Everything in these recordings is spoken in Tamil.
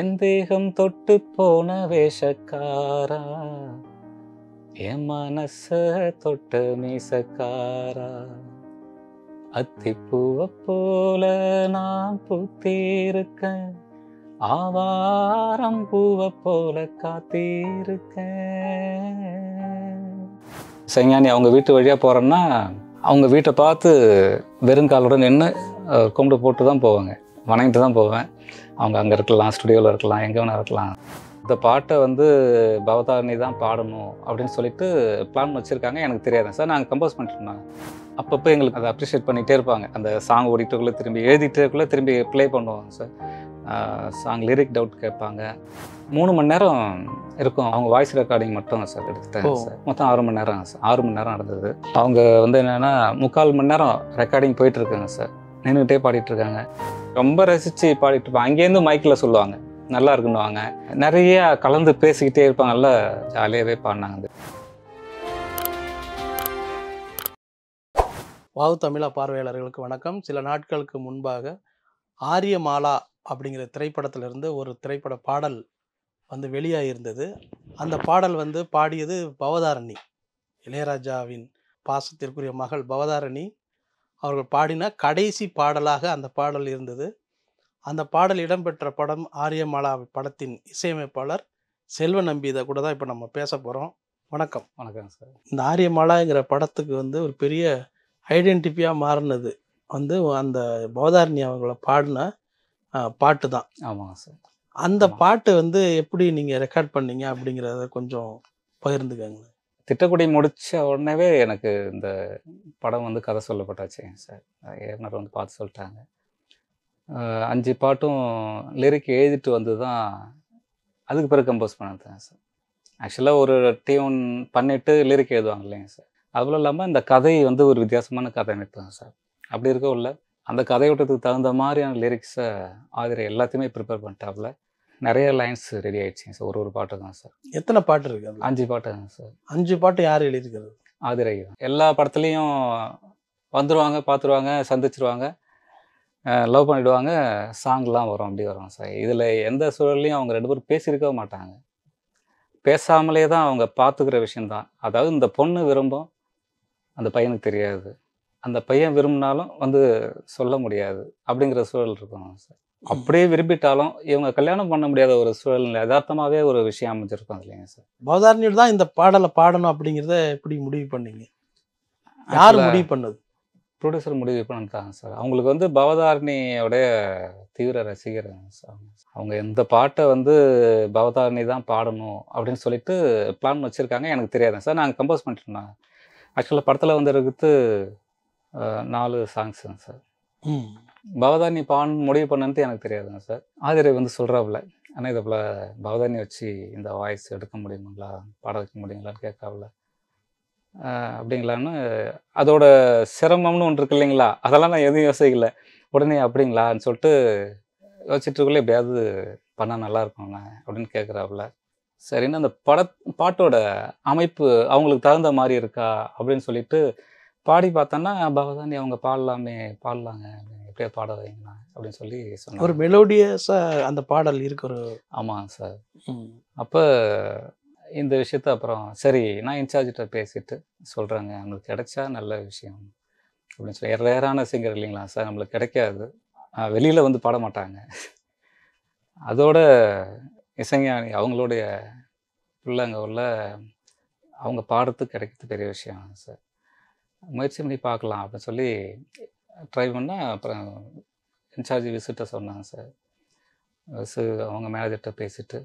என் தேகம் தொட்டு போன வேஷக்காரா என் மனச தொட்ட மீசக்காரா அத்திப்பூவ போல நான் பூத்தீருக்க ஆவாரம் பூவ போல காத்தீருக்க சைஞானி அவங்க வீட்டு வழியா போறேன்னா அவங்க வீட்டை பார்த்து வெறும் நின்று கும்பிட்டு போட்டு தான் போவாங்க வணங்கிட்டு தான் போவேன் அவங்க அங்கே இருக்கலாம் ஸ்டுடியோவில் இருக்கலாம் எங்கே வேணா இருக்கலாம் இந்த பாட்டை வந்து பவதாரணி தான் பாடணும் அப்படின்னு சொல்லிட்டு பிளான் வச்சுருக்காங்க எனக்கு தெரியாது சார் நாங்கள் கம்போஸ் பண்ணிட்டு இருந்தாங்க அப்பப்போ எங்களுக்கு அதை அப்ரிஷியேட் பண்ணிகிட்டே இருப்பாங்க அந்த சாங் ஓடிட்டுக்குள்ளே திரும்பி எழுதிட்டுக்குள்ளே திரும்பி ப்ளே பண்ணுவாங்க சார் சாங் லிரிக் டவுட் கேட்பாங்க மூணு மணி நேரம் இருக்கும் அவங்க வாய்ஸ் ரெக்கார்டிங் மட்டும் சார் எடுத்துட்டாங்க சார் மொத்தம் ஆறு மணி நேரம் சார் ஆறு மணி நேரம் நடந்தது அவங்க வந்து என்னென்னா முக்கால் மணி நேரம் ரெக்கார்டிங் போயிட்டுருக்காங்க சார் நின்றுக்கிட்டே இருக்காங்க ரொம்ப ரசித்து பாடிட்டு இருப்பாங்க அங்கேருந்து மைக்கில் சொல்லுவாங்க நல்லா இருக்குன்னுவாங்க நிறைய கலந்து பேசிக்கிட்டே இருப்பாங்கல்ல ஜாலியாகவே பாடினாங்க வாவு தமிழா பார்வையாளர்களுக்கு வணக்கம் சில நாட்களுக்கு முன்பாக ஆரியமாலா அப்படிங்கிற திரைப்படத்திலிருந்து ஒரு திரைப்பட பாடல் வந்து வெளியாகியிருந்தது அந்த பாடல் வந்து பாடியது பவதாரணி இளையராஜாவின் பாசத்திற்குரிய மகள் பவதாரணி அவர்கள் பாடின கடைசி பாடலாக அந்த பாடல் இருந்தது அந்த பாடல் இடம்பெற்ற படம் ஆரியமாலா படத்தின் இசையமைப்பாளர் செல்வ நம்பி கூட தான் இப்போ நம்ம பேச போகிறோம் வணக்கம் வணக்கம் சார் இந்த ஆரியமாலாங்கிற படத்துக்கு வந்து ஒரு பெரிய ஐடென்டிட்டியாக மாறினது வந்து அந்த பவதாரணி அவங்கள பாடின பாட்டு தான் ஆமாங்க சார் அந்த பாட்டு வந்து எப்படி நீங்கள் ரெக்கார்ட் பண்ணீங்க அப்படிங்கிறத கொஞ்சம் பகிர்ந்துக்கங்க திட்டக்குடி முடித்த உடனேவே எனக்கு இந்த படம் வந்து கதை சொல்லப்பட்டாச்சு சார் இயக்குனர் வந்து பார்த்து சொல்லிட்டாங்க அஞ்சு பாட்டும் லிரிக் எழுதிட்டு வந்து தான் அதுக்கு பிறகு கம்போஸ் பண்ணதுதான் சார் ஆக்சுவலாக ஒரு டியூன் பண்ணிவிட்டு லிரிக் எழுதுவாங்க இல்லைங்க சார் அதுவும் இல்லாமல் இந்த கதை வந்து ஒரு வித்தியாசமான கதை அமைப்பு சார் அப்படி இருக்க உள்ள அந்த கதையோட்டத்துக்கு தகுந்த மாதிரியான லிரிக்ஸை ஆதிரை எல்லாத்தையுமே ப்ரிப்பேர் பண்ணிட்டாப்புல நிறைய லைன்ஸ் ரெடி ஆயிடுச்சு சார் ஒரு ஒரு பாட்டு தான் சார் எத்தனை பாட்டு இருக்கு அஞ்சு பாட்டு தான் சார் அஞ்சு பாட்டு யார் எழுதியிருக்கிறது ஆதிரை எல்லா படத்துலேயும் வந்துடுவாங்க பார்த்துருவாங்க சந்திச்சிருவாங்க லவ் பண்ணிவிடுவாங்க சாங்லாம் வரும் அப்படி வரும் சார் இதில் எந்த சூழல்லையும் அவங்க ரெண்டு பேரும் பேசியிருக்க மாட்டாங்க பேசாமலே தான் அவங்க பார்த்துக்கிற விஷயந்தான் அதாவது இந்த பொண்ணு விரும்பும் அந்த பையனுக்கு தெரியாது அந்த பையன் விரும்பினாலும் வந்து சொல்ல முடியாது அப்படிங்கிற சூழல் இருக்கும் சார் அப்படியே விரும்பிட்டாலும் இவங்க கல்யாணம் பண்ண முடியாத ஒரு சூழல் யதார்த்தமாகவே ஒரு விஷயம் அமைஞ்சிருக்கும் இல்லைங்க சார் பௌதாரணியர் தான் இந்த பாடலை பாடணும் அப்படிங்கிறத எப்படி முடிவு பண்ணீங்க யார் முடிவு பண்ணது ப்ரொடியூசர் முடிவு பண்ணிட்டாங்க சார் அவங்களுக்கு வந்து பவதாரணியோடைய தீவிர ரசிகர் சார் அவங்க இந்த பாட்டை வந்து பவதாரணி தான் பாடணும் அப்படின்னு சொல்லிட்டு பிளான் வச்சுருக்காங்க எனக்கு தெரியாதுங்க சார் நாங்கள் கம்போஸ் இருந்தாங்க ஆக்சுவலாக படத்தில் வந்து இருக்குது நாலு சாங்ஸுங்க சார் பவதானி பான் முடிவு பண்ணுன்ட்டு எனக்கு தெரியாதுங்க சார் ஆதிரை வந்து சொல்கிறாப்புல ஆனால் இதை போல் பவதானி வச்சு இந்த வாய்ஸ் எடுக்க முடியுங்களா பாட வைக்க முடியுங்களான்னு கேட்காப்புல அப்படிங்களான்னு அதோட சிரமம்னு ஒன்று இருக்கு இல்லைங்களா அதெல்லாம் நான் எதுவும் யோசிக்கல உடனே அப்படிங்களான்னு சொல்லிட்டு யோசிச்சுட்டுக்குள்ளே எப்படியாவது பண்ணால் நல்லா இருக்கும்ண்ணே அப்படின்னு கேட்குறாப்புல சரின்னு அந்த பட பாட்டோட அமைப்பு அவங்களுக்கு தகுந்த மாதிரி இருக்கா அப்படின்னு சொல்லிட்டு பாடி பார்த்தோன்னா பகவதானி அவங்க பாடலாமே பாடலாங்க எப்படியா பாட வைங்களா அப்படின்னு சொல்லி சொன்னாங்க ஒரு மெலோடியஸா அந்த பாடல் இருக்கு ஒரு ஆமாம் சார் அப்போ இந்த விஷயத்த அப்புறம் சரி நான் இன்சார்ஜிட்ட பேசிட்டு சொல்கிறாங்க நம்மளுக்கு கிடைச்சா நல்ல விஷயம் அப்படின்னு சொல்லி ரேரான சிங்கர் இல்லைங்களா சார் நம்மளுக்கு கிடைக்காது வெளியில் வந்து பாட மாட்டாங்க அதோட இசைஞானி அவங்களுடைய பிள்ளைங்க உள்ள அவங்க பாடத்துக்கு கிடைக்கிறது பெரிய விஷயம் சார் முயற்சி பண்ணி பார்க்கலாம் அப்படின்னு சொல்லி ட்ரை பண்ணால் அப்புறம் இன்சார்ஜ் விசிட்ட சொன்னாங்க சார் விசு அவங்க மேனேஜர்கிட்ட பேசிட்டு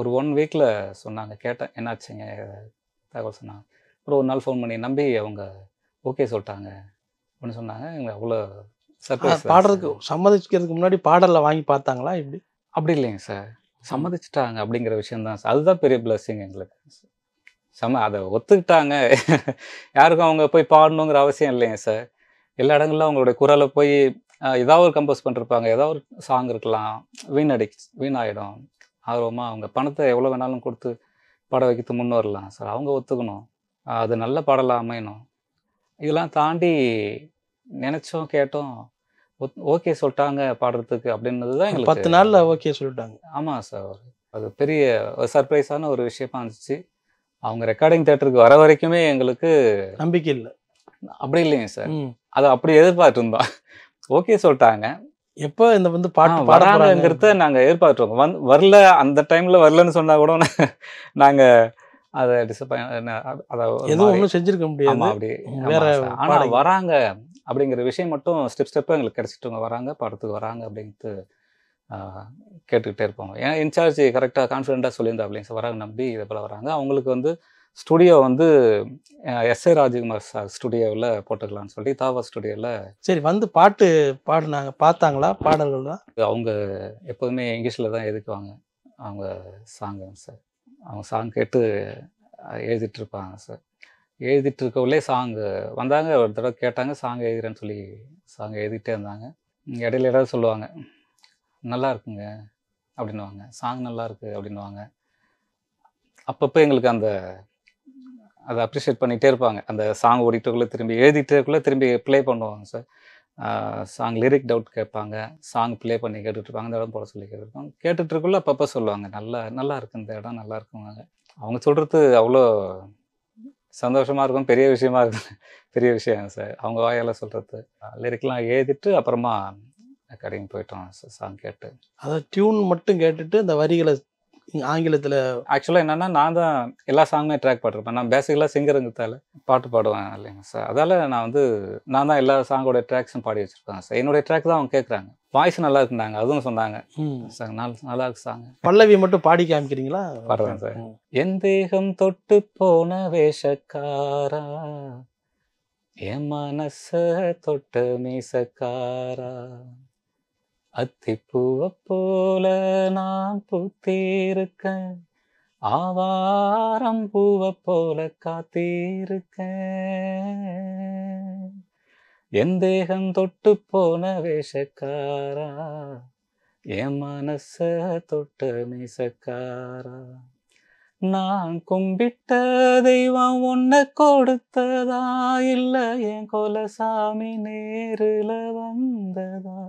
ஒரு ஒன் வீக்கில் சொன்னாங்க கேட்டேன் என்னாச்சுங்க தகவல் சொன்னாங்க அப்புறம் ஒரு நாள் ஃபோன் பண்ணி நம்பி அவங்க ஓகே சொல்லிட்டாங்க அப்படின்னு சொன்னாங்க எங்களை அவ்வளோ சர்ப்ரைஸ் பாடுறதுக்கு சம்மதிக்கிறதுக்கு முன்னாடி பாடலில் வாங்கி பார்த்தாங்களா இப்படி அப்படி இல்லைங்க சார் சம்மதிச்சிட்டாங்க அப்படிங்கிற விஷயம் தான் சார் அதுதான் பெரிய பிளஸ்ஸிங் எங்களுக்கு சம அதை ஒத்துக்கிட்டாங்க யாருக்கும் அவங்க போய் பாடணுங்கிற அவசியம் இல்லைங்க சார் எல்லா இடங்களிலும் அவங்களுடைய குரலை போய் ஏதாவது ஒரு கம்போஸ் பண்ணிருப்பாங்க ஏதாவது ஒரு சாங் இருக்கலாம் வீணடி வீணாயிடும் ஆர்வமாக அவங்க பணத்தை எவ்வளோ வேணாலும் கொடுத்து பாட வைக்கிறது முன்னே வரலாம் சார் அவங்க ஒத்துக்கணும் அது நல்ல பாடலாக அமையணும் இதெல்லாம் தாண்டி நினச்சோம் கேட்டோம் ஓகே சொல்லிட்டாங்க பாடுறதுக்கு அப்படின்றது தான் எங்களுக்கு பத்து நாளில் ஓகே சொல்லிட்டாங்க ஆமாம் சார் அது பெரிய சர்ப்ரைஸான ஒரு விஷயமா இருந்துச்சு அவங்க ரெக்கார்டிங் தேட்டருக்கு வர வரைக்குமே எங்களுக்கு நம்பிக்கை இல்லை அப்படி இல்லைங்க சார் அது அப்படி எதிர்பார்த்துருந்தோம் ஓகே சொல்லிட்டாங்க எப்போ இந்த வந்து பாட்டு வராங்கிறத நாங்கள் எதிர்பார்த்துருவோம் வந் வரல அந்த டைமில் வரலன்னு சொன்னால் கூட நாங்கள் அதை எதுவும் ஒன்றும் செஞ்சிருக்க முடியாது அப்படி வேற ஆனால் வராங்க அப்படிங்கிற விஷயம் மட்டும் ஸ்டெப் ஸ்டெப்பாக எங்களுக்கு கிடச்சிட்டு வராங்க படத்துக்கு வராங்க அப்படின்ட்டு கேட்டுக்கிட்டே இருப்போம் ஏன்னா இன்சார்ஜ் கரெக்டாக கான்ஃபிடென்ட்டாக சொல்லியிருந்தாப்லைங்க சார் வராங்க நம்பி இதை போல் வராங்க அவங்களுக்கு வந்து ஸ்டுடியோ வந்து எஸ் ஏ ராஜகுமார் சார் ஸ்டுடியோவில் போட்டுக்கலாம்னு சொல்லி தாவா ஸ்டுடியோவில் சரி வந்து பாட்டு பாடினாங்க பார்த்தாங்களா பாடல்கள் தான் அவங்க எப்போதுமே இங்கிலீஷில் தான் எதுக்குவாங்க அவங்க சாங்கு சார் அவங்க சாங் கேட்டு எழுதிட்டுருப்பாங்க சார் எழுதிட்டு இருக்கவுள்ளே சாங்கு வந்தாங்க ஒரு தடவை கேட்டாங்க சாங் எழுதுறேன்னு சொல்லி சாங் எழுதிட்டே இருந்தாங்க இடையில இடம் சொல்லுவாங்க நல்லா இருக்குங்க அப்படின்வாங்க சாங் நல்லா இருக்கு அப்படின்வாங்க அப்பப்போ எங்களுக்கு அந்த அதை அப்ரிஷியேட் பண்ணிகிட்டே இருப்பாங்க அந்த சாங் ஓடிட்டுக்குள்ளே திரும்பி எழுதிட்டேக்குள்ளே திரும்பி ப்ளே பண்ணுவாங்க சார் சாங் லிரிக் டவுட் கேட்பாங்க சாங் ப்ளே பண்ணி கேட்டுட்ருப்பாங்க இந்த இடம் போட சொல்லி கேட்டுருக்கோம் கேட்டுட்ருக்குள்ள அப்பப்போ சொல்லுவாங்க நல்லா நல்லா இருக்கு இந்த இடம் நல்லா இருக்குவாங்க அவங்க சொல்கிறது அவ்வளோ சந்தோஷமாக இருக்கும் பெரிய விஷயமா இருக்கு பெரிய விஷயம் சார் அவங்க வாயால் சொல்கிறது லிரிக்லாம் எழுதிட்டு அப்புறமா ரெக்கார்டிங் போயிட்டோம் சாங் கேட்டு அதை டியூன் மட்டும் கேட்டுட்டு அந்த வரிகளை ஆங்கிலத்தில் ஆக்சுவலாக என்னென்னா நான் தான் எல்லா சாங்குமே ட்ராக் பாட்டிருப்பேன் நான் பேசிக்கலாக சிங்கருங்கிறதால பாட்டு பாடுவேன் இல்லைங்க சார் அதால் நான் வந்து நான் தான் எல்லா சாங்கோடைய ட்ராக்ஸும் பாடி வச்சுருப்பேன் சார் என்னுடைய ட்ராக் தான் அவங்க கேட்குறாங்க வாய்ஸ் நல்லா இருந்தாங்க அதுவும் சொன்னாங்க சார் நல்லா இருக்கு சாங் பல்லவி மட்டும் பாடி காமிக்கிறீங்களா பாடுறேன் சார் என் தேகம் தொட்டு போன வேஷக்காரா என் மனச தொட்டு மீசக்காரா அத்திப்பூவை போல நான் பூத்தேருக்க ஆவாரம் பூவை போல காத்தேருக்க என் தேகம் தொட்டு போன வேஷக்காரா என் மனச தொட்ட மீசக்காரா நான் கும்பிட்ட தெய்வம் உன்னை கொடுத்ததா இல்லை என் கொலசாமி நேருல வந்ததா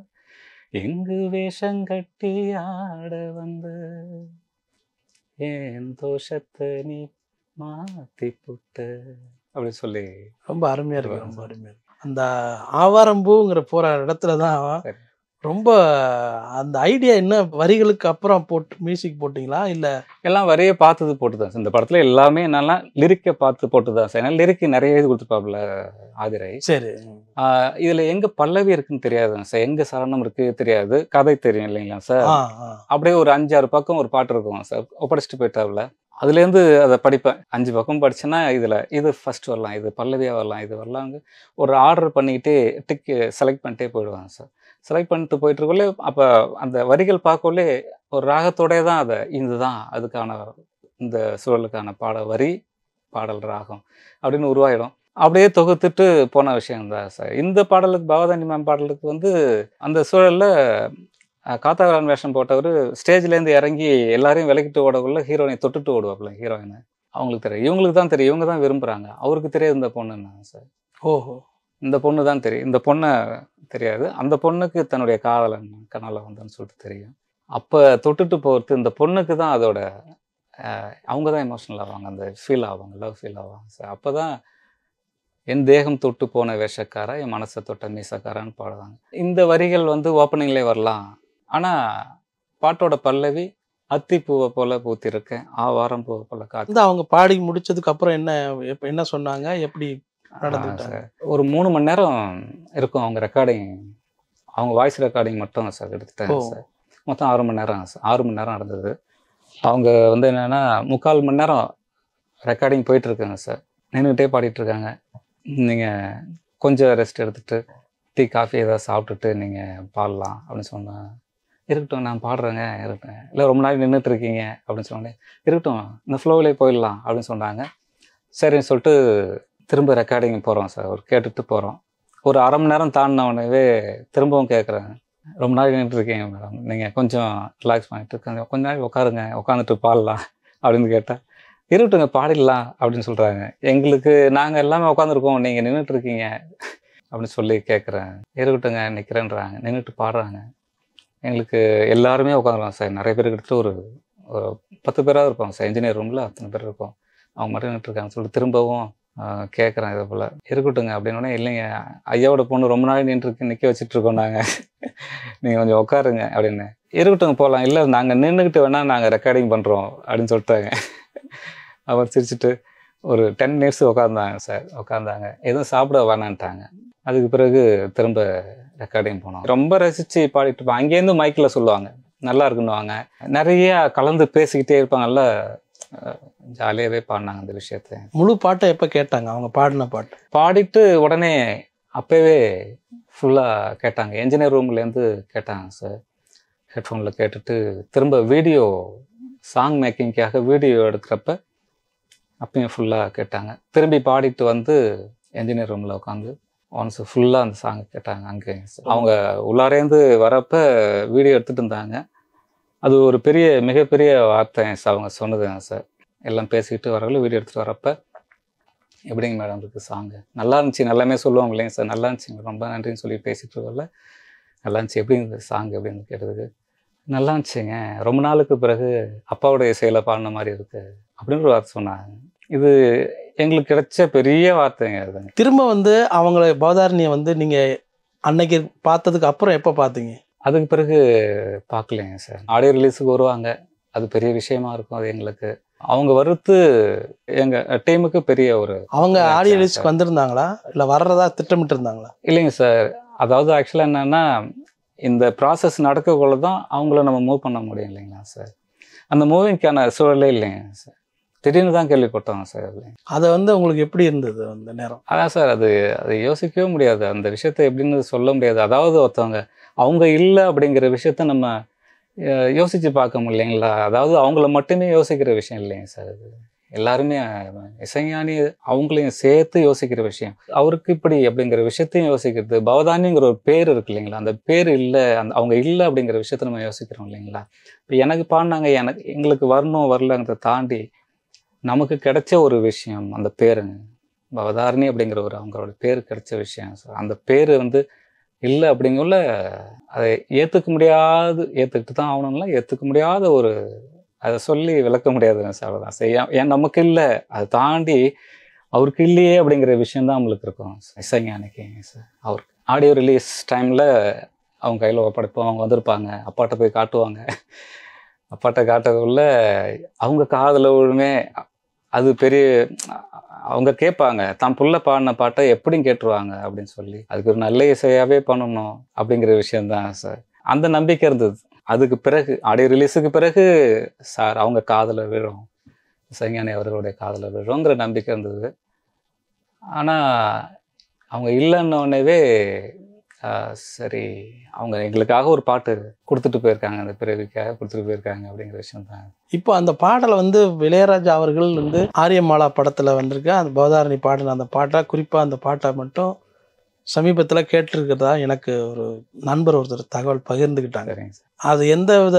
எங்கு வேஷம் கட்டி ஆட வந்து ஏன் தோஷத்தை நீ மாத்தி புட்ட அப்படி சொல்லி ரொம்ப அருமையா இருக்கு ரொம்ப அருமையா இருக்கு அந்த ஆவாரம்பூங்கிற போற இடத்துல தான் ரொம்ப அந்த ஐடியா என்ன வரிகளுக்கு அப்புறம் போட்டு மியூசிக் போட்டிங்களா இல்லை எல்லாம் வரையை பார்த்தது போட்டு தான் இந்த படத்தில் எல்லாமே என்னென்னா லிரிக்கை பார்த்து போட்டு தான் சார் ஏன்னா லிரிக்கு நிறைய இது கொடுத்துருப்பாப்புல ஆதிரை சரி இதில் எங்கே பல்லவி இருக்குன்னு தெரியாதுங்க சார் எங்கே சரணம் இருக்கு தெரியாது கதை தெரியும் இல்லைங்களா சார் அப்படியே ஒரு அஞ்சாறு பக்கம் ஒரு பாட்டு இருக்கும் சார் ஒப்படைச்சிட்டு போயிட்டாப்புல அதுலேருந்து அதை படிப்பேன் அஞ்சு பக்கம் படித்தேன்னா இதில் இது ஃபஸ்ட் வரலாம் இது பல்லவியாக வரலாம் இது வரலாம் ஒரு ஆர்டர் பண்ணிக்கிட்டே டிக்கு செலக்ட் பண்ணிட்டே போயிடுவாங்க சார் செலக்ட் பண்ணிட்டு போயிட்டுருக்குள்ளே அப்போ அந்த வரிகள் பார்க்கலே ஒரு ராகத்தோடே தான் அதை இதுதான் அதுக்கான இந்த சூழலுக்கான பாட வரி பாடல் ராகம் அப்படின்னு உருவாயிடும் அப்படியே தொகுத்துட்டு போன விஷயம் தான் சார் இந்த பாடலுக்கு பகவதானி மேம் பாடலுக்கு வந்து அந்த சூழலில் காத்தாவிரான் வேஷம் போட்டவர் ஸ்டேஜ்லேருந்து இறங்கி எல்லாரையும் விளக்கிட்டு ஓடக்குள்ள ஹீரோயினை தொட்டுட்டு ஓடுவாப்புல ஹீரோயினை அவங்களுக்கு தெரியும் இவங்களுக்கு தான் தெரியும் இவங்க தான் விரும்புகிறாங்க அவருக்கு தெரியாது இந்த பொண்ணுன்னா சார் ஓஹோ இந்த பொண்ணு தான் தெரியும் இந்த பொண்ணை தெரியாது அந்த பொண்ணுக்கு தன்னுடைய காதலன் கனலை வந்தான்னு சொல்லிட்டு தெரியும் அப்போ தொட்டுட்டு போகிறது இந்த பொண்ணுக்கு தான் அதோட அவங்க தான் எமோஷனல் ஆவாங்க அந்த ஃபீல் ஆவாங்க லவ் ஃபீல் ஆவாங்க சார் அப்போ தான் என் தேகம் தொட்டு போன வேஷக்காரா என் மனசை தொட்ட மீசக்காரான்னு பாடுவாங்க இந்த வரிகள் வந்து ஓப்பனிங்லேயே வரலாம் ஆனால் பாட்டோட பல்லவி அத்தி பூவை போல பூத்திருக்கேன் வாரம் பூவை போல காத்து அவங்க பாடி முடிச்சதுக்கு அப்புறம் என்ன என்ன சொன்னாங்க எப்படி ஒரு மூணு மணி நேரம் இருக்கும் அவங்க ரெக்கார்டிங் அவங்க வாய்ஸ் ரெக்கார்டிங் மட்டும் சார் எடுத்துட்டாங்க சார் மொத்தம் ஆறு மணி நேரம் சார் ஆறு மணி நேரம் நடந்தது அவங்க வந்து என்னென்னா முக்கால் மணி நேரம் ரெக்கார்டிங் போயிட்டுருக்காங்க சார் நின்றுக்கிட்டே பாடிட்டுருக்காங்க நீங்கள் கொஞ்சம் ரெஸ்ட் எடுத்துகிட்டு டீ காஃபி ஏதாவது சாப்பிட்டுட்டு நீங்கள் பாடலாம் அப்படின்னு சொன்னேன் இருக்கட்டும் நான் பாடுறேங்க இருக்கேன் இல்லை ரொம்ப நாள் நின்றுட்டு இருக்கீங்க அப்படின்னு சொன்னேன் இருக்கட்டும் இந்த ஃப்ளோவிலே போயிடலாம் அப்படின்னு சொன்னாங்க சரின்னு சொல்லிட்டு திரும்ப ரெக்கார்டிங் போகிறோம் சார் ஒரு கேட்டுட்டு போகிறோம் ஒரு அரை மணி நேரம் தாண்டினவனவே திரும்பவும் கேட்குறேன் ரொம்ப நாள் நின்றுருக்கீங்க மேடம் நீங்கள் கொஞ்சம் ரிலாக்ஸ் பண்ணிட்டு இருக்காங்க கொஞ்ச நாள் உட்காருங்க உட்காந்துட்டு பாடலாம் அப்படின்னு கேட்டால் இருட்டுங்க பாடிடலாம் அப்படின்னு சொல்கிறாங்க எங்களுக்கு நாங்கள் எல்லாமே உட்காந்துருக்கோம் நீங்கள் நின்றுட்டு இருக்கீங்க அப்படின்னு சொல்லி கேட்குறேன் இருக்கட்டுங்க நிற்கிறேன்றாங்க நின்றுட்டு பாடுறாங்க எங்களுக்கு எல்லாருமே உட்காந்துருவாங்க சார் நிறைய பேர் கிட்ட ஒரு ஒரு பத்து பேராக இருப்பாங்க சார் இன்ஜினியர் ரூமில் அத்தனை பேர் இருப்போம் அவங்க மட்டும் நின்றுட்டுருக்காங்க சொல்லிட்டு திரும்பவும் கேட்குறேன் இதை போல் இருக்கட்டுங்க அப்படின்னோடனே இல்லைங்க ஐயாவோட பொண்ணு ரொம்ப நாள் நின்று நிற்க வச்சுட்ருக்கோம் நாங்கள் நீங்கள் கொஞ்சம் உட்காருங்க அப்படின்னு இருக்கட்டுங்க போகலாம் இல்லை நாங்கள் நின்றுக்கிட்டு வேணால் நாங்கள் ரெக்கார்டிங் பண்ணுறோம் அப்படின்னு சொல்லிட்டாங்க அவர் சிரிச்சுட்டு ஒரு டென் மினிட்ஸ் உட்காந்தாங்க சார் உட்காந்தாங்க எதுவும் சாப்பிட வேணான்ட்டாங்க அதுக்கு பிறகு திரும்ப ரெக்கார்டிங் போனோம் ரொம்ப ரசித்து பாடிட்டு இருப்பாங்க அங்கேருந்து மைக்கில் சொல்லுவாங்க நல்லா இருக்குன்னுவாங்க நிறையா கலந்து பேசிக்கிட்டே இருப்பாங்கல்ல ஜாலியாகவே பாடினாங்க அந்த விஷயத்த முழு பாட்டை எப்போ கேட்டாங்க அவங்க பாடின பாட்டு பாடிட்டு உடனே அப்போவே ஃபுல்லாக கேட்டாங்க என்ஜினியர் ரூம்லேருந்து கேட்டாங்க சார் ஹெட்ஃபோனில் கேட்டுட்டு திரும்ப வீடியோ சாங் மேக்கிங்க்காக வீடியோ எடுக்கிறப்ப அப்பயும் ஃபுல்லாக கேட்டாங்க திரும்பி பாடிட்டு வந்து என்ஜினியர் ரூமில் உட்காந்து ஒன்ஸ் ஃபுல்லாக அந்த சாங் கேட்டாங்க அங்கே அவங்க உள்ளாரேந்து வரப்போ வீடியோ எடுத்துகிட்டு இருந்தாங்க அது ஒரு பெரிய மிகப்பெரிய வார்த்தை சார் அவங்க சொன்னது சார் எல்லாம் பேசிக்கிட்டு வரவங்களும் வீடியோ எடுத்துகிட்டு வரப்போ எப்படிங்க மேடம் இருக்குது சாங்கு நல்லா இருந்துச்சு நல்லாமே சொல்லுவாங்க இல்லைங்க சார் நல்லா இருந்துச்சு ரொம்ப நன்றின்னு சொல்லி பேசிகிட்டு இருக்கல நல்லா இருந்துச்சு எப்படி இருந்தது சாங் அப்படின்னு கேட்டதுக்கு நல்லா இருந்துச்சுங்க ரொம்ப நாளுக்கு பிறகு அப்பாவுடைய இசையில் பாடின மாதிரி இருக்குது அப்படின்ற வார்த்தை சொன்னாங்க இது எங்களுக்கு கிடைச்ச பெரிய வார்த்தைங்க திரும்ப வந்து அவங்கள பவதாரணியை வந்து நீங்கள் அன்னைக்கு பார்த்ததுக்கு அப்புறம் எப்போ பார்த்தீங்க அதுக்கு பிறகு பார்க்கலைங்க சார் ஆடியோ ரிலீஸுக்கு வருவாங்க அது பெரிய விஷயமா இருக்கும் அது எங்களுக்கு அவங்க வறுத்து எங்க டீமுக்கு பெரிய ஒரு அவங்க ஆடியோ ரிலீஸ்க்கு வந்திருந்தாங்களா இல்லை வர்றதா திட்டமிட்டு இருந்தாங்களா இல்லைங்க சார் அதாவது ஆக்சுவலாக என்னன்னா இந்த ப்ராசஸ் நடக்கக்குள்ள தான் அவங்கள நம்ம மூவ் பண்ண முடியும் இல்லைங்களா சார் அந்த மூவிங்க்கான சூழலே இல்லைங்க சார் திடீர்னு தான் கேள்விப்பட்டோம் சார் அதை வந்து உங்களுக்கு எப்படி இருந்தது அந்த நேரம் அதான் சார் அது அது யோசிக்கவே முடியாது அந்த விஷயத்தை எப்படின்னு சொல்ல முடியாது அதாவது ஒருத்தவங்க அவங்க இல்லை அப்படிங்கிற விஷயத்த நம்ம யோசித்து பார்க்க முடியலைங்களா அதாவது அவங்கள மட்டுமே யோசிக்கிற விஷயம் இல்லைங்க சார் அது எல்லாருமே இசைஞானி அவங்களையும் சேர்த்து யோசிக்கிற விஷயம் அவருக்கு இப்படி அப்படிங்கிற விஷயத்தையும் யோசிக்கிறது பவதானிங்கிற ஒரு பேர் இருக்கு இல்லைங்களா அந்த பேர் இல்லை அந்த அவங்க இல்லை அப்படிங்கிற விஷயத்த நம்ம யோசிக்கிறோம் இல்லைங்களா இப்போ எனக்கு பாடினாங்க எனக்கு எங்களுக்கு வரணும் வரலங்கிறத தாண்டி நமக்கு கிடைச்ச ஒரு விஷயம் அந்த பேருங்க பவதாரணி அப்படிங்கிற ஒரு அவங்களோட பேர் கிடைச்ச விஷயம் சார் அந்த பேர் வந்து இல்லை அப்படிங்குள்ள அதை ஏற்றுக்க முடியாது ஏற்றுக்கிட்டு தான் ஆகணும்ல ஏற்றுக்க முடியாத ஒரு அதை சொல்லி விளக்க முடியாது அவ்வளோதான் செய்ய ஏன் நமக்கு இல்லை அதை தாண்டி அவருக்கு இல்லையே அப்படிங்கிற விஷயந்தான் அவங்களுக்கு இருக்கும் இசைஞானிக்கு அவருக்கு ஆடியோ ரிலீஸ் டைமில் அவங்க கையில் ஒப்படைப்போம் அவங்க வந்திருப்பாங்க அப்பாட்ட போய் காட்டுவாங்க அப்பாட்ட காட்டக்குள்ள அவங்க காதலை ஒழுமே அது பெரிய அவங்க கேட்பாங்க தான் புள்ள பாடின பாட்டை எப்படி கேட்டுருவாங்க அப்படின்னு சொல்லி அதுக்கு ஒரு நல்ல இசையாகவே பண்ணணும் அப்படிங்கிற விஷயம்தான் சார் அந்த நம்பிக்கை இருந்தது அதுக்கு பிறகு ஆடியோ ரிலீஸுக்கு பிறகு சார் அவங்க காதில் விழும் சங்கியானி அவர்களுடைய காதில் விழுங்கிற நம்பிக்கை இருந்தது ஆனால் அவங்க இல்லைன்னொன்னவே சரி அவங்க எங்களுக்காக ஒரு பாட்டு கொடுத்துட்டு போயிருக்காங்க அந்த பிறவிக்காக கொடுத்துட்டு போயிருக்காங்க அப்படிங்கிற விஷயம் தான் இப்போ அந்த பாடலை வந்து இளையராஜா அவர்கள் வந்து ஆரியமாலா படத்தில் வந்திருக்க அந்த பவதாரணி பாடின அந்த பாட்டை குறிப்பாக அந்த பாட்டை மட்டும் சமீபத்தில் கேட்டிருக்கிறதா எனக்கு ஒரு நண்பர் ஒருத்தர் தகவல் பகிர்ந்துக்கிட்டாங்க அது எந்த வித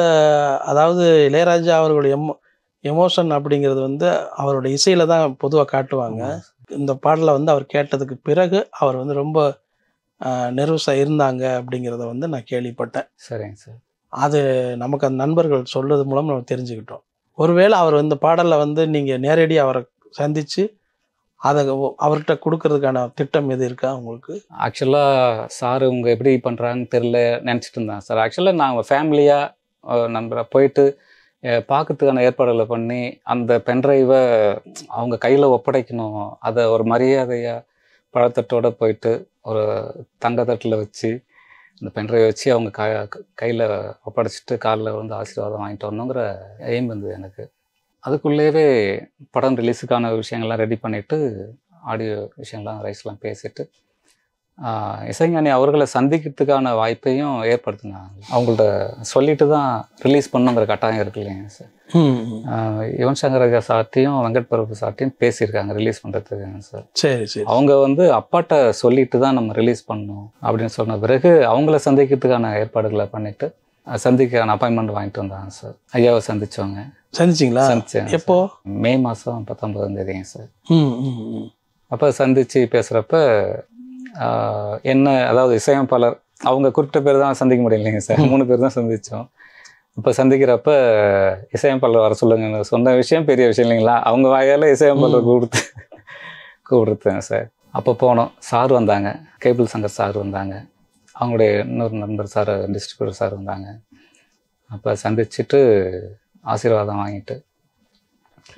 அதாவது இளையராஜா அவர்களுடைய எமோ எமோஷன் அப்படிங்கிறது வந்து அவருடைய இசையில் தான் பொதுவாக காட்டுவாங்க இந்த பாடலை வந்து அவர் கேட்டதுக்கு பிறகு அவர் வந்து ரொம்ப நெர்வஸாக இருந்தாங்க அப்படிங்கிறத வந்து நான் கேள்விப்பட்டேன் சரிங்க சார் அது நமக்கு அந்த நண்பர்கள் சொல்றது மூலம் நம்ம தெரிஞ்சுக்கிட்டோம் ஒருவேளை அவர் இந்த பாடலை வந்து நீங்கள் நேரடியாக அவரை சந்தித்து அதை அவர்கிட்ட கொடுக்கறதுக்கான திட்டம் எது இருக்கா உங்களுக்கு ஆக்சுவலாக சார் உங்க எப்படி பண்ணுறாங்கன்னு தெரில நினச்சிட்டு இருந்தேன் சார் ஆக்சுவலாக நாங்கள் ஃபேமிலியாக நண்பராக போயிட்டு பார்க்கறதுக்கான ஏற்பாடுகளை பண்ணி அந்த பென்ட்ரைவை அவங்க கையில் ஒப்படைக்கணும் அதை ஒரு மரியாதையாக பழத்தட்டோடு போயிட்டு ஒரு தங்கத்தட்டில் தட்டில் வச்சு இந்த பென்ட்ரைவை வச்சு அவங்க க கையில் ஒப்படைச்சிட்டு காலில் வந்து ஆசீர்வாதம் வாங்கிட்டு வரணுங்கிற எய்ம் இருந்தது எனக்கு அதுக்குள்ளேயே படம் ரிலீஸுக்கான விஷயங்கள்லாம் ரெடி பண்ணிவிட்டு ஆடியோ விஷயங்கள்லாம் ரைஸ்லாம் பேசிட்டு இசைஞானி அவர்களை சந்திக்கிறதுக்கான வாய்ப்பையும் ஏற்படுத்தினாங்க அவங்கள்ட்ட சொல்லிட்டு தான் ரிலீஸ் பண்ணுங்கிற கட்டாயம் இருக்கு இல்லைங்க சார் யுவன் சங்கரக சார்ட்டையும் வெங்கட் பிரபு சார்ட்டையும் பேசியிருக்காங்க ரிலீஸ் பண்ணுறதுக்கு சார் சரி சரி அவங்க வந்து அப்பாட்ட சொல்லிட்டு தான் நம்ம ரிலீஸ் பண்ணோம் அப்படின்னு சொன்ன பிறகு அவங்கள சந்திக்கிறதுக்கான ஏற்பாடுகளை பண்ணிட்டு சந்திக்கான அப்பாயின்மெண்ட் வாங்கிட்டு வந்தாங்க சார் ஐயாவை சந்திச்சவங்க சந்திச்சிங்களா சந்திச்சேன் எப்போ மே மாதம் பத்தொன்பதாம் தேதிங்க சார் அப்போ சந்திச்சு பேசுகிறப்ப என்ன அதாவது இசையமைப்பாளர் அவங்க குறிப்பிட்ட பேர் தான் சந்திக்க முடியல இல்லைங்க சார் மூணு பேர் தான் சந்தித்தோம் இப்போ சந்திக்கிறப்ப இசையமைப்பாளர் வர சொல்லுங்க சொன்ன விஷயம் பெரிய விஷயம் இல்லைங்களா அவங்க வாயால் இசையமைப்பாளர் கொடுத்து கூப்பிடுத்தேன் சார் அப்போ போனோம் சார் வந்தாங்க கேபிள் சங்கர் சார் வந்தாங்க அவங்களுடைய இன்னொரு நண்பர் சார் டிஸ்ட்ரிபியூட்டர் சார் வந்தாங்க அப்போ சந்திச்சுட்டு ஆசீர்வாதம் வாங்கிட்டு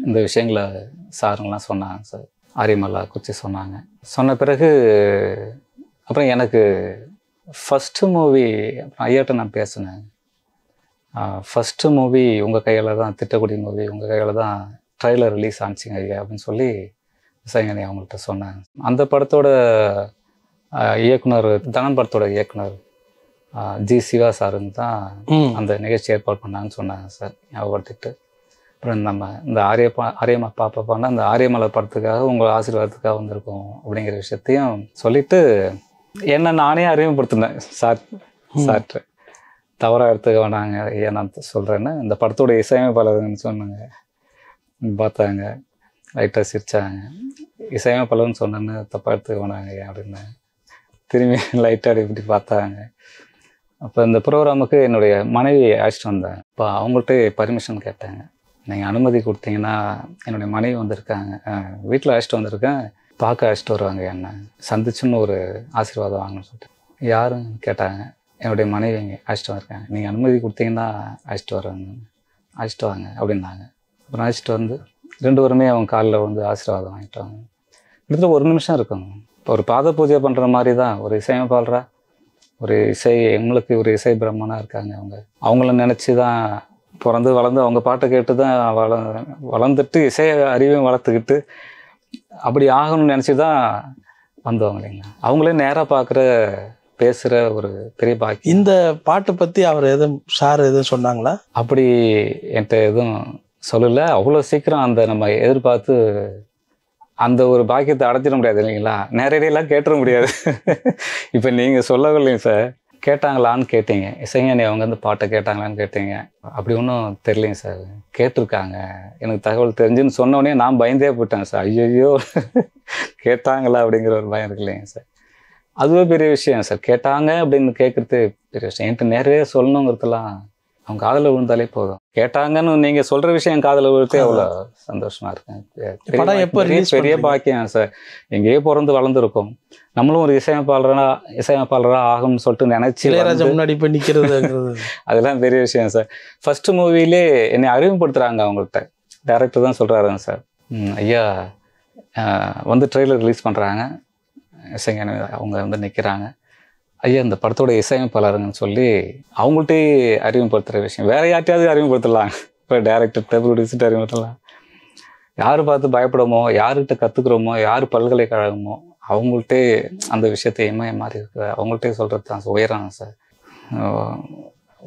இந்த விஷயங்களை சாருங்கெலாம் சொன்னாங்க சார் அரிமலா குச்சி சொன்னாங்க சொன்ன பிறகு அப்புறம் எனக்கு ஃபஸ்ட்டு மூவி அப்புறம் ஐயாட்ட நான் பேசினேன் ஃபஸ்ட்டு மூவி உங்கள் கையில் தான் திட்டக்குடி மூவி உங்கள் கையில் தான் ட்ரைலர் ரிலீஸ் ஆச்சுங்க ஐயா அப்படின்னு சொல்லி விசாயங்கனி அவங்கள்ட்ட சொன்னேன் அந்த படத்தோட இயக்குனர் தனன் படத்தோட இயக்குனர் ஜி சிவா சாருன்னு தான் அந்த நிகழ்ச்சி ஏற்பாடு பண்ணாங்கன்னு சொன்னாங்க சார் ஞாபகப்படுத்திட்டு அப்புறம் நம்ம இந்த ஆரியப்பா ஆரியமா பாப்பா பாண்டா அந்த ஆரியமலை படத்துக்காக உங்கள் ஆசீர்வாதத்துக்காக வந்திருக்கோம் அப்படிங்கிற விஷயத்தையும் சொல்லிட்டு என்னை நானே அறிமுகப்படுத்தினேன் சார் சார்ட்டு தவறாக எடுத்துக்க வேணாங்க ஏன் நான் சொல்கிறேன்னு இந்த படத்தோட இசையமைப்பாளருங்கன்னு சொன்னாங்க பார்த்தாங்க லைட்டாக சிரித்தாங்க இசையமைப்பாளர்னு சொன்னேன்னு தப்பாக எடுத்துக்க வேணாங்க அப்படின்னு திரும்பி லைட்டாக இப்படி பார்த்தாங்க அப்போ இந்த ப்ரோக்ராமுக்கு என்னுடைய மனைவி அழைச்சிட்டு வந்தாங்க இப்போ அவங்கள்ட்ட பர்மிஷன் கேட்டாங்க நீங்கள் அனுமதி கொடுத்தீங்கன்னா என்னுடைய மனைவி வந்திருக்காங்க வீட்டில் அழைச்சிட்டு வந்திருக்கேன் பார்க்க அழைச்சிட்டு வருவாங்க என்னை சந்திச்சுன்னு ஒரு ஆசீர்வாதம் வாங்கணும்னு சொல்லிட்டு யாரும் கேட்டாங்க என்னுடைய மனைவி இங்கே அழைச்சிட்டு வந்திருக்காங்க நீங்கள் அனுமதி கொடுத்தீங்கன்னா அழைச்சிட்டு வருவாங்க அழைச்சிட்டு வாங்க அப்படின்னாங்க அப்புறம் அழைச்சிட்டு வந்து ரெண்டு பேருமே அவங்க காலில் வந்து ஆசீர்வாதம் வாங்கிட்டு வாங்க கிட்டத்தட்ட ஒரு நிமிஷம் இருக்கும் இப்போ ஒரு பாத பூஜை பண்ணுற மாதிரி தான் ஒரு இசையமைப்பாளராக ஒரு இசை எங்களுக்கு ஒரு இசை பிரம்மனாக இருக்காங்க அவங்க அவங்கள நினச்சி தான் பிறந்து வளர்ந்து அவங்க பாட்டை கேட்டு தான் வள வளர்ந்துட்டு இசைய அறிவையும் வளர்த்துக்கிட்டு அப்படி ஆகணும்னு நினச்சி தான் வந்தவங்க இல்லைங்களா அவங்களே நேராக பார்க்குற பேசுகிற ஒரு பெரிய பாக்கி இந்த பாட்டை பற்றி அவர் எதுவும் சார் எதுவும் சொன்னாங்களா அப்படி என்கிட்ட எதுவும் சொல்லலை அவ்வளோ சீக்கிரம் அந்த நம்ம எதிர்பார்த்து அந்த ஒரு பாக்கியத்தை அடைச்சிட முடியாது இல்லைங்களா நேரடியெல்லாம் கேட்டுட முடியாது இப்போ நீங்கள் சொல்லவில்லைங்க சார் கேட்டாங்களான்னு கேட்டீங்க இசைஞானி அவங்க வந்து பாட்டை கேட்டாங்களான்னு கேட்டீங்க அப்படி ஒன்றும் தெரியலைங்க சார் கேட்டிருக்காங்க எனக்கு தகவல் தெரிஞ்சுன்னு சொன்னோடனே நான் பயந்தே போயிட்டேன் சார் ஐயோ கேட்டாங்களா அப்படிங்கிற ஒரு பயம் இருக்கு சார் அதுவே பெரிய விஷயம் சார் கேட்டாங்க அப்படின்னு கேட்குறது பெரிய விஷயம் என்கிட்ட நிறைய சொல்லணுங்கிறதுலாம் அவங்க காதலில் விழுந்தாலே போதும் கேட்டாங்கன்னு நீங்க சொல்ற விஷயம் காதல விழுத்தே அவ்வளவு சந்தோஷமா இருக்கேன் பெரிய பாக்கியம் சார் எங்கேயோ பிறந்து வளர்ந்துருக்கோம் நம்மளும் ஒரு இசையமைப்பாளரா இசையமைப்பாளரா ஆகும்னு சொல்லிட்டு நினைச்சு முன்னாடி போய் நிக்கிறது அதெல்லாம் பெரிய விஷயம் சார் ஃபர்ஸ்ட் மூவிலே என்னை அறிமுகப்படுத்துறாங்க அவங்கள்ட்ட டேரக்டர் தான் சொல்றாருங்க சார் ஐயா வந்து ட்ரெய்லர் ரிலீஸ் பண்றாங்க இசைஞானி அவங்க வந்து நிற்கிறாங்க ஐயா இந்த படத்தோட இசையமைப்பாளருங்கன்னு சொல்லி அவங்கள்ட்டே அறிமுகப்படுத்துகிற விஷயம் வேற யார்ட்டையாவது அறிமுகப்படுத்தலாம் இப்போ டேரக்டர் ப்ரொடியூசர்கிட்ட அறிமுகப்படுத்தலாம் யார் பார்த்து பயப்படமோ யாருக்கிட்ட கற்றுக்குறோமோ யார் பல்கலைக்கழகமோ அவங்கள்ட்டே அந்த விஷயத்தை இமய மாதிரி இருக்கு அவங்கள்ட்டே சொல்கிறது தான் சார் உயரான சார்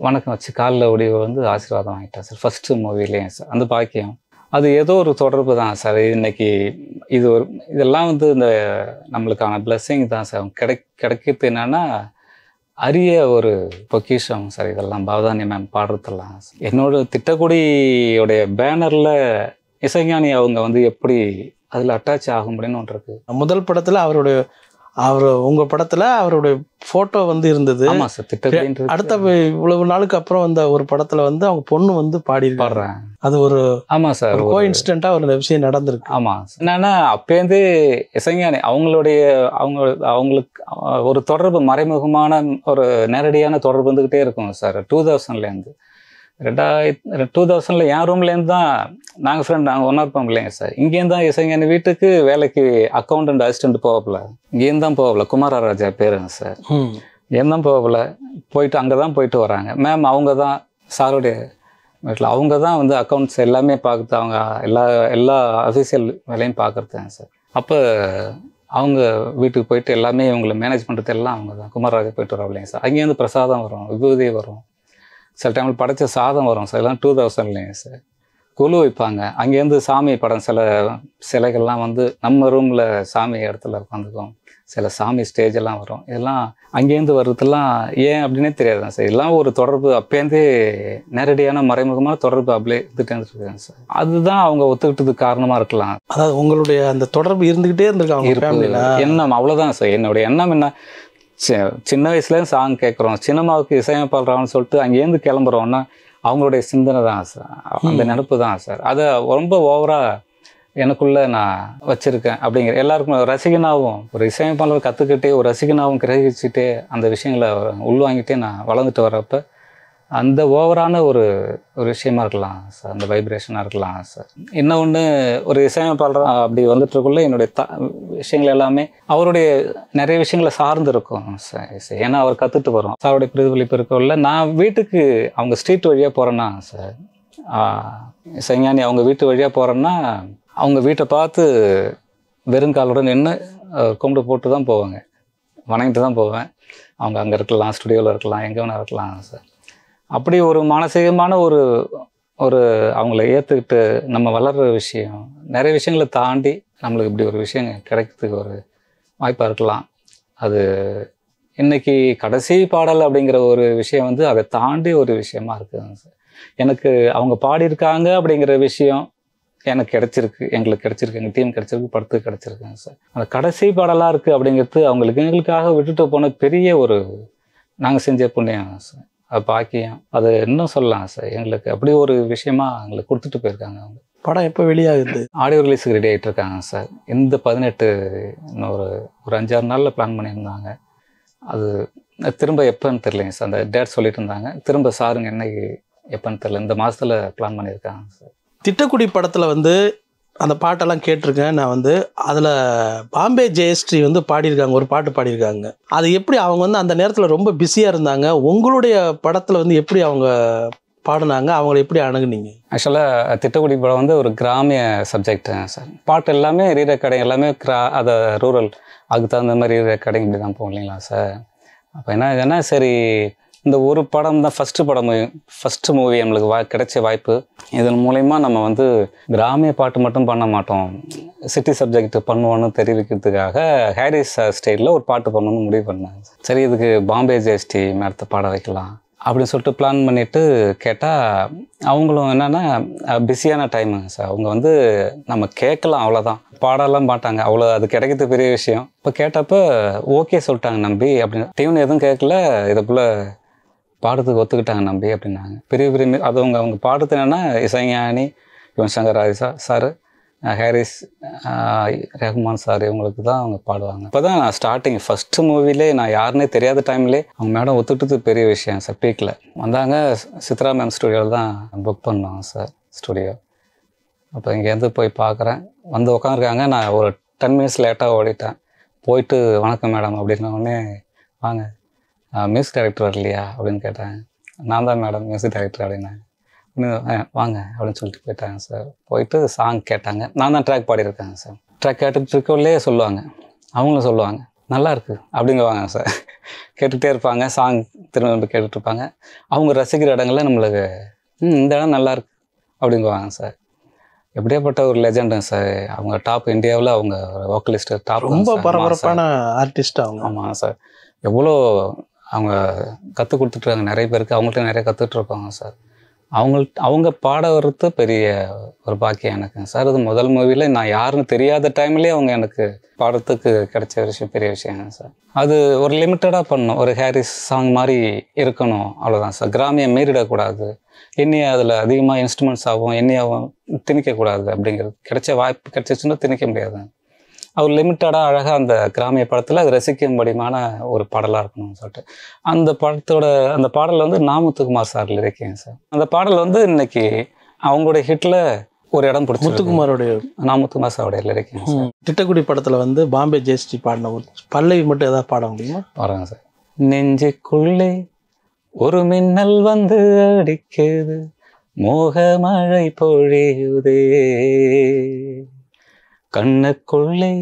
வணக்கம் வச்சு காலில் ஒடிவை வந்து ஆசீர்வாதம் வாங்கிட்டேன் சார் ஃபஸ்ட்டு மூவிலேயும் சார் அந்த பாக்கியம் அது ஏதோ ஒரு தொடர்பு தான் சார் இன்னைக்கு இது ஒரு இதெல்லாம் வந்து இந்த நம்மளுக்கான பிளஸ்ஸிங் தான் சார் கிடை கிடைக்கிறது என்னென்னா அரிய ஒரு பொக்கிஷம் சார் இதெல்லாம் பவதானி மேம் பாடுறதெல்லாம் என்னோட திட்டக்குடியோடைய பேனரில் இசைஞானி அவங்க வந்து எப்படி அதில் அட்டாச் ஆகும் அப்படின்னு ஒன்று இருக்குது முதல் படத்தில் அவருடைய அவர் உங்க படத்துல அவருடைய போட்டோ வந்து இருந்தது அடுத்த இவ்வளவு நாளுக்கு அப்புறம் வந்த ஒரு படத்துல வந்து அவங்க பொண்ணு வந்து பாடி பாடுறேன் அது ஒரு ஆமா சார் கோ இன்சிடென்ட்டா ஒரு விஷயம் நடந்திருக்கு ஆமா என்னன்னா அப்பேந்து இசைஞானி அவங்களுடைய அவங்க அவங்களுக்கு ஒரு தொடர்பு மறைமுகமான ஒரு நேரடியான தொடர்பு வந்துகிட்டே இருக்கும் சார் டூ தௌசண்ட்ல இருந்து ரெண்டாயிரத்து டூ தௌசண்டில் என் ரூம்லேருந்து தான் நாங்கள் ஃப்ரெண்ட் நாங்கள் ஒன்றா இருப்போம் இல்லைங்க சார் இங்கேருந்து தான் என் வீட்டுக்கு வேலைக்கு அக்கௌண்ட் அசிஸ்டண்ட் போகப்பில்ல இங்கேருந்து தான் போகல குமாரராஜா பேருங்க சார் இங்கேருந்து தான் போகல போயிட்டு அங்கே தான் போயிட்டு வராங்க மேம் அவங்க தான் சாருடைய வீட்டில் அவங்க தான் வந்து அக்கௌண்ட்ஸ் எல்லாமே பார்க்குறது அவங்க எல்லா எல்லா அஃபீஷியல் வேலையும் பார்க்குறதுங்க சார் அப்போ அவங்க வீட்டுக்கு போயிட்டு எல்லாமே இவங்களை மேனேஜ் பண்ணுறது எல்லாம் அவங்க தான் குமாரராஜா போயிட்டு வரோம் இல்லைங்க சார் அங்கேருந்து பிரசாதம் வரும் விபூதி வரும் சில டைமில் படைத்த சாதம் வரும் சில டூ தௌசண்ட்லேயும் சார் குழு வைப்பாங்க அங்கேருந்து சாமி படம் சில சிலைகள்லாம் வந்து நம்ம ரூமில் சாமி இடத்துல உட்காந்துக்கும் சில சாமி ஸ்டேஜெல்லாம் வரும் இதெல்லாம் அங்கேருந்து வர்றதுலாம் ஏன் அப்படின்னே தெரியாதுங்க சார் இதெல்லாம் ஒரு தொடர்பு அப்போந்தே நேரடியான மறைமுகமான தொடர்பு அப்படியே இருந்துகிட்டே இருந்துருக்காங்க சார் அதுதான் அவங்க ஒத்துக்கிட்டதுக்கு காரணமாக இருக்கலாம் அதாவது உங்களுடைய அந்த தொடர்பு இருந்துக்கிட்டே இருந்திருக்காங்க எண்ணம் அவ்வளோதான் சார் என்னுடைய எண்ணம் என்ன சின்ன வயசுலேருந்து சாங் கேட்குறோம் சினிமாவுக்கு இசையமைப்பாளரான்னு சொல்லிட்டு அங்கேருந்து கிளம்புறோம்னா அவங்களுடைய சிந்தனை தான் சார் அந்த நினப்பு தான் சார் அதை ரொம்ப ஓவராக எனக்குள்ளே நான் வச்சுருக்கேன் அப்படிங்கிற எல்லாருக்கும் ரசிகனாகவும் ஒரு இசையமைப்பாளர் கற்றுக்கிட்டே ஒரு ரசிகனாகவும் கிரகிச்சுட்டே அந்த விஷயங்களை உள்வாங்கிட்டே நான் வளர்ந்துட்டு வரப்போ அந்த ஓவரான ஒரு ஒரு விஷயமா இருக்கலாம் சார் அந்த வைப்ரேஷனாக இருக்கலாம் சார் இன்னொன்று ஒரு இசையமைப்பாளர் அப்படி வந்துட்டுருக்குள்ள என்னுடைய த விஷயங்கள் எல்லாமே அவருடைய நிறைய விஷயங்களை சார்ந்து இருக்கும் சார் இசை ஏன்னா அவர் கற்றுட்டு வரும் சாருடைய பிரதிபலிப்பு இருக்கல நான் வீட்டுக்கு அவங்க ஸ்ட்ரீட் வழியாக போகிறேன்னா சார் இசைஞானி அவங்க வீட்டு வழியாக போகிறேன்னா அவங்க வீட்டை பார்த்து வெறுங்காலுடன் நின்று கும்பிட்டு போட்டு தான் போவாங்க வணங்கிட்டு தான் போவேன் அவங்க அங்கே இருக்கலாம் ஸ்டுடியோவில் இருக்கலாம் எங்கே வேணா இருக்கலாம் சார் அப்படி ஒரு மானசீகமான ஒரு ஒரு அவங்கள ஏற்றுக்கிட்டு நம்ம வளர்கிற விஷயம் நிறைய விஷயங்களை தாண்டி நம்மளுக்கு இப்படி ஒரு விஷயம் கிடைக்கிறதுக்கு ஒரு வாய்ப்பாக இருக்கலாம் அது இன்னைக்கு கடைசி பாடல் அப்படிங்கிற ஒரு விஷயம் வந்து அதை தாண்டி ஒரு விஷயமா இருக்குது எனக்கு அவங்க பாடியிருக்காங்க அப்படிங்கிற விஷயம் எனக்கு கிடச்சிருக்கு எங்களுக்கு கிடைச்சிருக்கு எங்கள் டீம் கிடச்சிருக்கு படுத்து கிடச்சிருக்குங்க சார் அந்த கடைசி பாடலாக இருக்குது அப்படிங்கிறது அவங்களுக்கு எங்களுக்காக விட்டுட்டு போன பெரிய ஒரு நாங்கள் செஞ்ச புண்ணியம் சார் பாக்கியம் அது இன்னும் சொல்லலாம் சார் எங்களுக்கு அப்படி ஒரு விஷயமா எங்களுக்கு கொடுத்துட்டு போயிருக்காங்க அவங்க படம் எப்போ வெளியாகுது ஆடியோ ரிலீஸுக்கு ரெடி ஆகிட்டு இருக்காங்க சார் இந்த பதினெட்டு இன்னொரு ஒரு அஞ்சாறு நாளில் பிளான் பண்ணியிருந்தாங்க அது திரும்ப எப்போன்னு தெரிலங்க சார் அந்த டேட் சொல்லிட்டு இருந்தாங்க திரும்ப சாருங்க என்னைக்கு எப்போன்னு தெரில இந்த மாதத்தில் பிளான் பண்ணியிருக்காங்க சார் திட்டக்குடி படத்தில் வந்து அந்த பாட்டெல்லாம் கேட்டிருக்கேன் நான் வந்து அதில் பாம்பே ஜெயஸ்ரீ வந்து பாடியிருக்காங்க ஒரு பாட்டு பாடியிருக்காங்க அது எப்படி அவங்க வந்து அந்த நேரத்தில் ரொம்ப பிஸியாக இருந்தாங்க உங்களுடைய படத்தில் வந்து எப்படி அவங்க பாடினாங்க அவங்கள எப்படி அணுகுனீங்க ஆக்சுவலாக திட்டக்குடி படம் வந்து ஒரு கிராமிய சப்ஜெக்ட் சார் பாட்டு எல்லாமே ரீர கடை எல்லாமே கிரா அதை ரூரல் அதுக்கு தகுந்த மாதிரி ரீர கடை இப்படி தான் போகலீங்களா இல்லைங்களா சார் அப்போ என்ன என்ன சரி இந்த ஒரு படம் தான் ஃபஸ்ட்டு படம் ஃபஸ்ட்டு மூவி நம்மளுக்கு வா கிடைச்ச வாய்ப்பு இதன் மூலயமா நம்ம வந்து கிராமிய பாட்டு மட்டும் பண்ண மாட்டோம் சிட்டி சப்ஜெக்ட் பண்ணுவோன்னு தெரிவிக்கிறதுக்காக ஹாரிஸ் ஸ்டேட்டில் ஒரு பாட்டு பண்ணணும்னு முடிவு பண்ணேன் சரி இதுக்கு பாம்பே ஜிஎஸ்டி மேடத்தை பாட வைக்கலாம் அப்படின்னு சொல்லிட்டு பிளான் பண்ணிவிட்டு கேட்டால் அவங்களும் என்னென்னா பிஸியான டைமுங்க சார் அவங்க வந்து நம்ம கேட்கலாம் அவ்வளோதான் பாடலாம் பாட்டாங்க அவ்வளோ அது கிடைக்கிறது பெரிய விஷயம் இப்போ கேட்டப்போ ஓகே சொல்லிட்டாங்க நம்பி அப்படின்னு டியூன் எதுவும் கேட்கல இதுக்குள்ளே பாடத்துக்கு ஒத்துக்கிட்டாங்க நம்பி அப்படின்னாங்க பெரிய பெரிய அது அவங்க அவங்க பாடுறது என்னென்னா இசைஞானி யுவன் சங்கர் ராஜா சார் ஹாரிஸ் ரஹ்மான் சார் இவங்களுக்கு தான் அவங்க பாடுவாங்க இப்போ தான் நான் ஸ்டார்டிங் ஃபஸ்ட்டு மூவிலே நான் யாருன்னே தெரியாத டைம்லே அவங்க மேடம் ஒத்துட்டது பெரிய விஷயம் சார் பீக்கில் வந்தாங்க சித்ரா மேம் ஸ்டுடியோவில் தான் புக் பண்ணுவாங்க சார் ஸ்டுடியோ அப்போ இங்கேருந்து போய் பார்க்குறேன் வந்து உட்காந்துருக்காங்க நான் ஒரு டென் மினிட்ஸ் லேட்டாக ஓடிட்டேன் போயிட்டு வணக்கம் மேடம் அப்படின்னோடனே வாங்க மியூசிக் டைரக்டர் வரலையா அப்படின்னு கேட்டாங்க நான் தான் மேடம் மியூசிக் டைரக்டர் அப்படின்னாங்க வாங்க அப்படின்னு சொல்லிட்டு போயிட்டாங்க சார் போயிட்டு சாங் கேட்டாங்க நான் தான் ட்ராக் பாடியிருக்காங்க சார் ட்ராக் கேட்டுட்டு இருக்கோல்லே சொல்லுவாங்க அவங்களும் சொல்லுவாங்க நல்லா இருக்கு அப்படிங்குவாங்க சார் கேட்டுகிட்டே இருப்பாங்க சாங் திரும்ப கேட்டுட்டு இருப்பாங்க அவங்க ரசிக்கிற இடங்கள்ல நம்மளுக்கு ம் இந்த இடம் நல்லா இருக்கு அப்படிங்குவாங்க சார் எப்படியாப்பட்ட ஒரு லெஜண்ட் சார் அவங்க டாப் இந்தியாவில் அவங்க வோக்கலிஸ்ட் டாப் ரொம்ப பரபரப்பான ஆர்டிஸ்ட் அவங்க ஆமாம் சார் எவ்வளோ அவங்க கற்றுக் கொடுத்துட்ருக்காங்க நிறைய பேருக்கு அவங்கள்ட்ட நிறைய கற்றுட்ருப்பாங்க சார் அவங்கள்ட்ட அவங்க பாட வர்றது பெரிய ஒரு பாக்கியம் எனக்கு சார் அது முதல் மூவியில் நான் யாருன்னு தெரியாத டைம்லேயே அவங்க எனக்கு பாடத்துக்கு கிடைச்ச விஷயம் பெரிய விஷயங்க சார் அது ஒரு லிமிட்டடாக பண்ணும் ஒரு ஹேரிஸ் சாங் மாதிரி இருக்கணும் அவ்வளோதான் சார் கிராமியம் மீறிடக்கூடாது என்னையே அதில் அதிகமாக இன்ஸ்ட்ருமெண்ட்ஸ் ஆகும் என்னையாகவும் திணிக்கக்கூடாது அப்படிங்கிறது கிடைச்ச வாய்ப்பு கிடைச்சிச்சுன்னா திணிக்க முடியாது அவர் லிமிட்டடாக அழகாக அந்த கிராமிய படத்தில் அது முடியுமான ஒரு பாடலாக இருக்கணும்னு சொல்லிட்டு அந்த படத்தோட அந்த பாடல் வந்து நாமுத்துக்குமார் சாரில் இருக்கேன் சார் அந்த பாடல் வந்து இன்னைக்கு அவங்களுடைய ஹிட்டில் ஒரு இடம் பிடிச்சி முத்துக்குமாரோடைய நான் முத்துக்குமார் சாருடைய லிரிக்கிங் திட்டக்குடி படத்தில் வந்து பாம்பே ஜெயஸ்ரீ பாடின ஒரு பல்லவி மட்டும் ஏதாவது பாட முடியுமா பாருங்க சார் நெஞ்சுக்குள்ளே ஒரு மின்னல் வந்து அடிக்கிறது மோக மழை பொழியுதே கண்ணுக்குள்ளே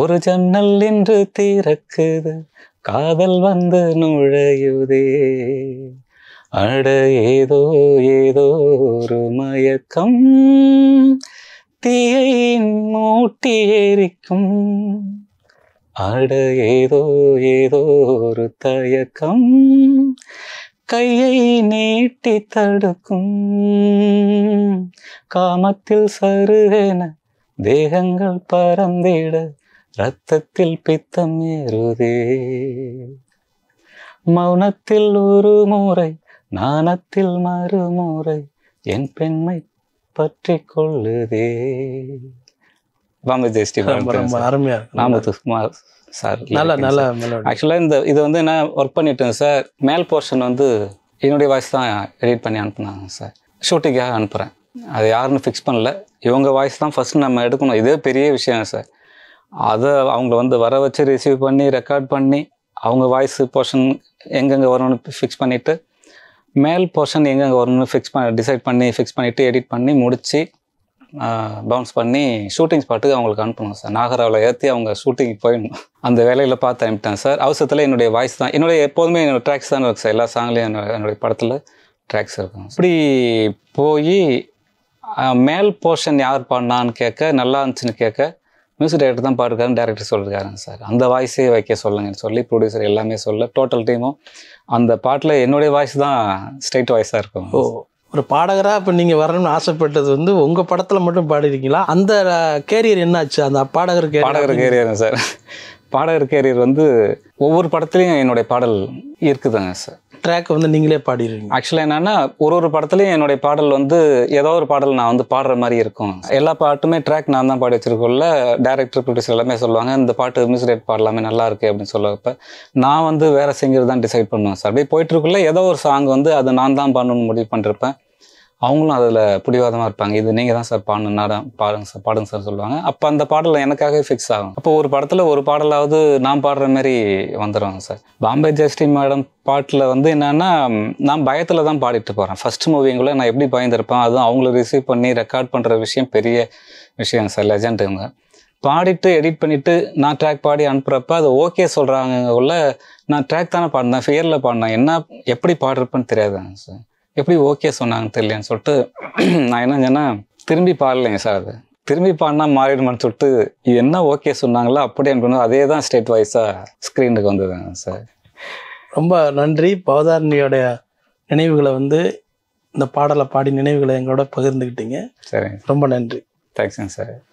ஒரு ஜன்னல் என்று தீரக்குது காதல் வந்து நுழையுதே அட ஏதோ ஏதோ ஒரு மயக்கம் தீயை மூட்டி எரிக்கும் அட ஏதோ ஏதோ ஒரு தயக்கம் கையை நீட்டி தடுக்கும் காமத்தில் சருகென தேகங்கள் பறந்திட ரத்தத்தில் பித்தம் ஏறுதே மௌனத்தில் ஒரு முறை நாணத்தில் மறுமுறை என் பெண்மை பற்றி கொள்ளுதே பாம்பே ஜெயஸ்ரீ ரொம்ப அருமையா நாமத்து குமார் சார் நல்லா நல்லா ஆக்சுவலாக இந்த இது வந்து நான் ஒர்க் பண்ணிட்டேன் சார் மேல் போர்ஷன் வந்து என்னுடைய வாய்ஸ் தான் எடிட் பண்ணி அனுப்புனாங்க சார் ஷூட்டிங்காக அனுப்புகிறேன் அது யாருன்னு ஃபிக்ஸ் பண்ணல இவங்க வாய்ஸ் தான் ஃபஸ்ட்டு நம்ம எடுக்கணும் இதே பெரிய விஷயம் சார் அதை அவங்கள வந்து வர வச்சு ரிசீவ் பண்ணி ரெக்கார்ட் பண்ணி அவங்க வாய்ஸ் போர்ஷன் எங்கெங்கே வரணும்னு ஃபிக்ஸ் பண்ணிவிட்டு மேல் போர்ஷன் எங்கெங்கே வரணும்னு ஃபிக்ஸ் பண்ண டிசைட் பண்ணி ஃபிக்ஸ் பண்ணிவிட்டு எடிட் பண்ணி முடித்து பவுன்ஸ் பண்ணி ஷூட்டிங் ஸ்பாட்டுக்கு அவங்களுக்கு அனுப்பணும் சார் நாகராவில் ஏற்றி அவங்க ஷூட்டிங் போயிடணும் அந்த வேலையில் பார்த்து அனுப்பிட்டேன் சார் அவசரத்தில் என்னுடைய வாய்ஸ் தான் என்னுடைய எப்போதுமே என்னோடய ட்ராக்ஸ் தான் இருக்கும் சார் எல்லா சாங்லேயும் என்னோடய படத்தில் ட்ராக்ஸ் இருக்கும் இப்படி போய் மேல் போர்ஷன் யார் பாடினான்னு கேட்க நல்லா இருந்துச்சுன்னு கேட்க மியூசிக் டைரக்டர் தான் பாடுக்காருன்னு டேரக்டர் சொல்லியிருக்காருங்க சார் அந்த வாய்ஸே வைக்க சொல்லுங்கன்னு சொல்லி ப்ரொடியூசர் எல்லாமே சொல்ல டோட்டல் டீமும் அந்த பாட்டில் என்னுடைய வாய்ஸ் தான் ஸ்ட்ரைட் வாய்ஸாக இருக்கும் ஓ ஒரு பாடகராக இப்போ நீங்கள் வரணும்னு ஆசைப்பட்டது வந்து உங்கள் படத்தில் மட்டும் பாடிருக்கீங்களா அந்த கேரியர் என்னாச்சு அந்த பாடகர் பாடகர் கேரியர் சார் பாடகர் கேரியர் வந்து ஒவ்வொரு படத்துலையும் என்னுடைய பாடல் இருக்குதுங்க சார் ட்ராக் வந்து நீங்களே பாடிடுறீங்க ஆக்சுவலாக என்னென்னா ஒரு ஒரு படத்துலையும் என்னுடைய பாடல் வந்து ஏதோ ஒரு பாடல் நான் வந்து பாடுற மாதிரி இருக்கும் எல்லா பாட்டுமே ட்ராக் நான் தான் பாடி வச்சிருக்கோம்ல டேரக்டர் ப்ரொடியூசர் எல்லாமே சொல்லுவாங்க இந்த பாட்டு மியூசிக் பாடலாமே நல்லா இருக்கு அப்படின்னு சொல்லப்ப நான் வந்து வேற சிங்கர் தான் டிசைட் பண்ணுவேன் சார் அப்படியே போயிட்டு இருக்குள்ள ஏதோ ஒரு சாங் வந்து அது நான் தான் பண்ணணும்னு முடிவு பண்ணிருப்பேன் அவங்களும் அதில் பிடிவாதமாக இருப்பாங்க இது நீங்கள் தான் சார் பாடணும் நாடம் பாடுங்க சார் பாடுங்க சார் சொல்லுவாங்க அப்போ அந்த பாடல் எனக்காகவே ஃபிக்ஸ் ஆகும் அப்போ ஒரு படத்தில் ஒரு பாடலாவது நான் பாடுற மாதிரி வந்துடுவாங்க சார் பாம்பே ஜஸ்டி மேடம் பாட்டில் வந்து என்னென்னா நான் பயத்தில் தான் பாடிட்டு போகிறேன் ஃபர்ஸ்ட் மூவிங்குள்ளே நான் எப்படி பயந்துருப்பேன் அதுவும் அவங்கள ரிசீவ் பண்ணி ரெக்கார்ட் பண்ணுற விஷயம் பெரிய விஷயம் சார் லெஜண்டுங்க பாடிட்டு எடிட் பண்ணிவிட்டு நான் ட்ராக் பாடி அனுப்புகிறப்ப அது ஓகே சொல்கிறாங்க உள்ள நான் ட்ராக் தானே பாடினேன் ஃபியரில் பாடினேன் என்ன எப்படி பாடுறப்பன்னு தெரியாதாங்க சார் எப்படி ஓகே சொன்னாங்க தெரியலன்னு சொல்லிட்டு நான் என்ன செஞ்சேன்னா திரும்பி பாடலைங்க சார் அது திரும்பி பாடினா மாறிடுமான்னு சொல்லிட்டு இது என்ன ஓகே சொன்னாங்களோ அப்படி அனுப்பணும் அதே தான் ஸ்டேட் வைஸாக ஸ்க்ரீனுக்கு வந்ததுங்க சார் ரொம்ப நன்றி பவதாரணியோடைய நினைவுகளை வந்து இந்த பாடலை பாடி நினைவுகளை எங்களோட பகிர்ந்துக்கிட்டீங்க சரிங்க ரொம்ப நன்றி தேங்க்ஸுங்க சார்